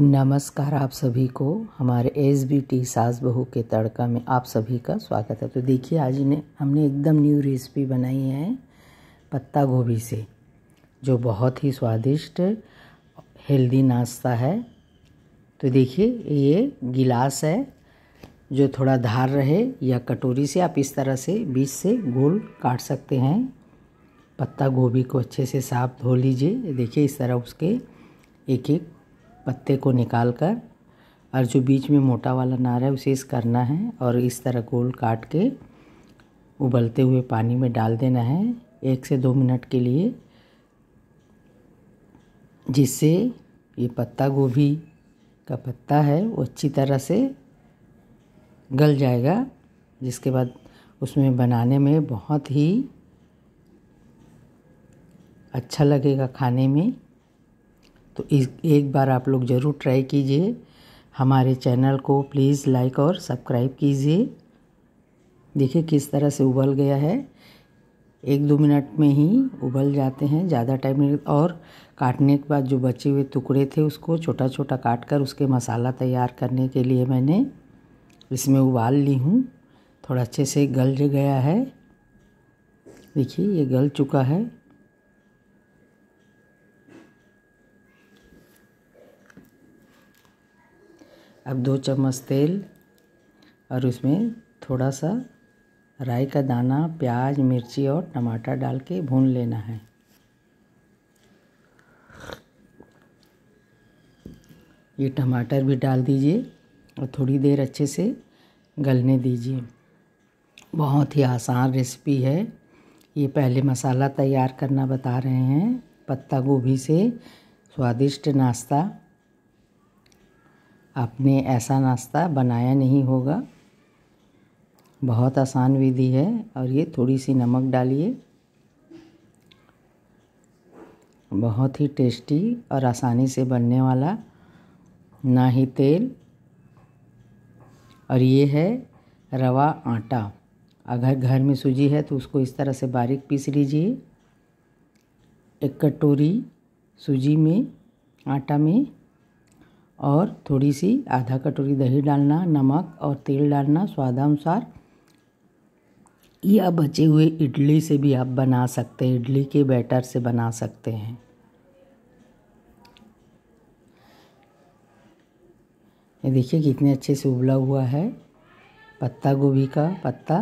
नमस्कार आप सभी को हमारे एस बी टी सास बहू के तड़का में आप सभी का स्वागत है तो देखिए आज ने हमने एकदम न्यू रेसिपी बनाई है पत्ता गोभी से जो बहुत ही स्वादिष्ट हेल्दी नाश्ता है तो देखिए ये गिलास है जो थोड़ा धार रहे या कटोरी से आप इस तरह से बीच से गोल काट सकते हैं पत्ता गोभी को अच्छे से साफ धो लीजिए देखिए इस तरह उसके एक एक पत्ते को निकाल कर और जो बीच में मोटा वाला नार है उसे इस करना है और इस तरह गोल काट के उबलते हुए पानी में डाल देना है एक से दो मिनट के लिए जिससे ये पत्ता गोभी का पत्ता है वो अच्छी तरह से गल जाएगा जिसके बाद उसमें बनाने में बहुत ही अच्छा लगेगा खाने में तो इस एक बार आप लोग ज़रूर ट्राई कीजिए हमारे चैनल को प्लीज़ लाइक और सब्सक्राइब कीजिए देखिए किस तरह से उबल गया है एक दो मिनट में ही उबल जाते हैं ज़्यादा टाइम नहीं और काटने के बाद जो बचे हुए टुकड़े थे उसको छोटा छोटा काट कर उसके मसाला तैयार करने के लिए मैंने इसमें उबाल ली हूँ थोड़ा अच्छे से गल गया है देखिए ये गल चुका है अब दो चम्मच तेल और उसमें थोड़ा सा राई का दाना प्याज मिर्ची और टमाटर डाल के भून लेना है ये टमाटर भी डाल दीजिए और थोड़ी देर अच्छे से गलने दीजिए बहुत ही आसान रेसिपी है ये पहले मसाला तैयार करना बता रहे हैं पत्ता गोभी से स्वादिष्ट नाश्ता आपने ऐसा नाश्ता बनाया नहीं होगा बहुत आसान विधि है और ये थोड़ी सी नमक डालिए बहुत ही टेस्टी और आसानी से बनने वाला ना ही तेल और ये है रवा आटा अगर घर में सूजी है तो उसको इस तरह से बारीक पीस लीजिए एक कटोरी सूजी में आटा में और थोड़ी सी आधा कटोरी दही डालना नमक और तेल डालना स्वादानुसार या बचे हुए इडली से भी आप बना सकते हैं इडली के बैटर से बना सकते हैं ये देखिए कितने अच्छे से उबला हुआ है पत्ता गोभी का पत्ता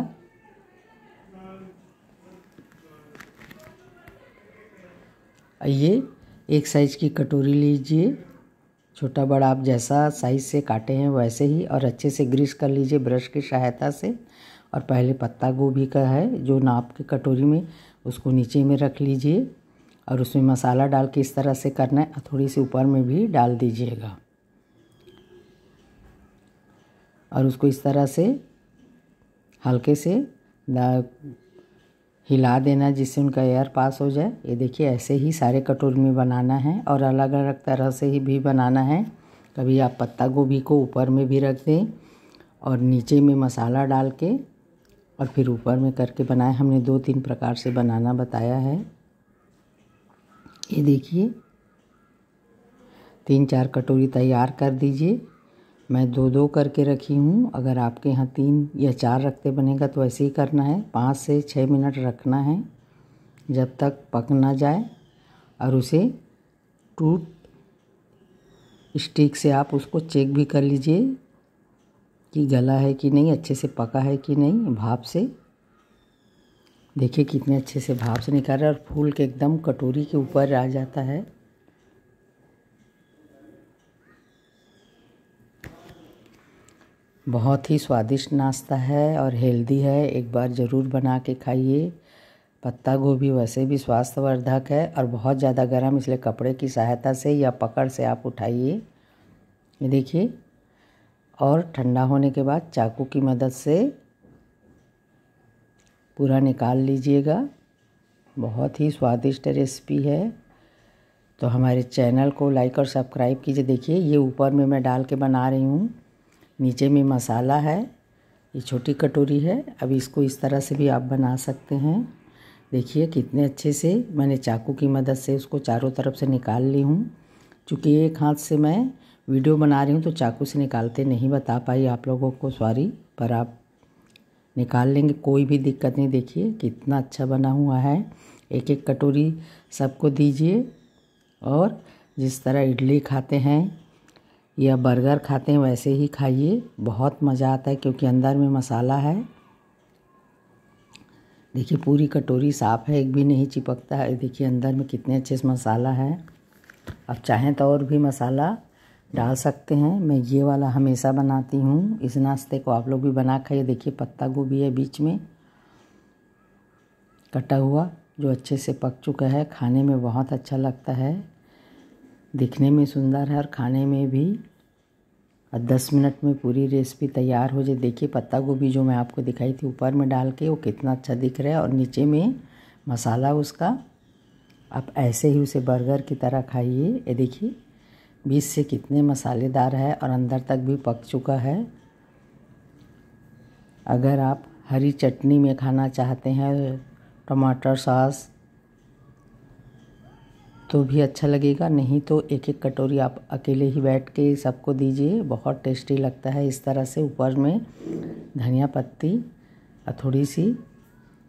ये एक साइज की कटोरी लीजिए छोटा बड़ा आप जैसा साइज से काटे हैं वैसे ही और अच्छे से ग्रीस कर लीजिए ब्रश की सहायता से और पहले पत्ता गोभी का है जो नाप के कटोरी में उसको नीचे में रख लीजिए और उसमें मसाला डाल के इस तरह से करना है थोड़ी सी ऊपर में भी डाल दीजिएगा और उसको इस तरह से हल्के से हिला देना जिससे उनका एयर पास हो जाए ये देखिए ऐसे ही सारे कटोर में बनाना है और अलग अलग तरह से ही भी बनाना है कभी आप पत्ता गोभी को ऊपर में भी रख दें और नीचे में मसाला डाल के और फिर ऊपर में करके बनाए हमने दो तीन प्रकार से बनाना बताया है ये देखिए तीन चार कटोरी तैयार कर दीजिए मैं दो दो करके रखी हूँ अगर आपके यहाँ तीन या चार रखते बनेगा तो ऐसे ही करना है पाँच से छः मिनट रखना है जब तक पक ना जाए और उसे टूट स्टिक से आप उसको चेक भी कर लीजिए कि गला है कि नहीं अच्छे से पका है कि नहीं भाप से देखिए कितने अच्छे से भाप से निकाल रहा है और फूल के एकदम कटोरी के ऊपर आ जाता है बहुत ही स्वादिष्ट नाश्ता है और हेल्दी है एक बार ज़रूर बना के खाइए पत्ता गोभी वैसे भी स्वास्थ्यवर्धक है और बहुत ज़्यादा गर्म इसलिए कपड़े की सहायता से या पकड़ से आप उठाइए ये देखिए और ठंडा होने के बाद चाकू की मदद से पूरा निकाल लीजिएगा बहुत ही स्वादिष्ट रेसिपी है तो हमारे चैनल को लाइक और सब्सक्राइब कीजिए देखिए ये ऊपर में मैं डाल के बना रही हूँ नीचे में मसाला है ये छोटी कटोरी है अब इसको इस तरह से भी आप बना सकते हैं देखिए कितने अच्छे से मैंने चाकू की मदद से उसको चारों तरफ से निकाल ली हूँ चूँकि एक हाथ से मैं वीडियो बना रही हूँ तो चाकू से निकालते नहीं बता पाई आप लोगों को सॉरी पर आप निकाल लेंगे कोई भी दिक्कत नहीं देखिए कितना अच्छा बना हुआ है एक एक कटोरी सबको दीजिए और जिस तरह इडली खाते हैं या बर्गर खाते हैं वैसे ही खाइए बहुत मज़ा आता है क्योंकि अंदर में मसाला है देखिए पूरी कटोरी साफ़ है एक भी नहीं चिपकता है देखिए अंदर में कितने अच्छे से मसाला है अब चाहें तो और भी मसाला डाल सकते हैं मैं ये वाला हमेशा बनाती हूँ इस नाश्ते को आप लोग भी बना खाइए देखिए पत्ता गोभी है बीच में कटा हुआ जो अच्छे से पक चुका है खाने में बहुत अच्छा लगता है दिखने में सुंदर है और खाने में भी और दस मिनट में पूरी रेसिपी तैयार हो जाए देखिए पत्ता गोभी जो मैं आपको दिखाई थी ऊपर में डाल के वो कितना अच्छा दिख रहा है और नीचे में मसाला उसका आप ऐसे ही उसे बर्गर की तरह खाइए ये देखिए बीच से कितने मसालेदार है और अंदर तक भी पक चुका है अगर आप हरी चटनी में खाना चाहते हैं टमाटर सॉस तो भी अच्छा लगेगा नहीं तो एक एक कटोरी आप अकेले ही बैठ के सबको दीजिए बहुत टेस्टी लगता है इस तरह से ऊपर में धनिया पत्ती और थोड़ी सी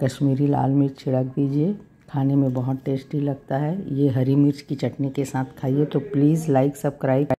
कश्मीरी लाल मिर्च छिड़क दीजिए खाने में बहुत टेस्टी लगता है ये हरी मिर्च की चटनी के साथ खाइए तो प्लीज़ लाइक सब्सक्राइब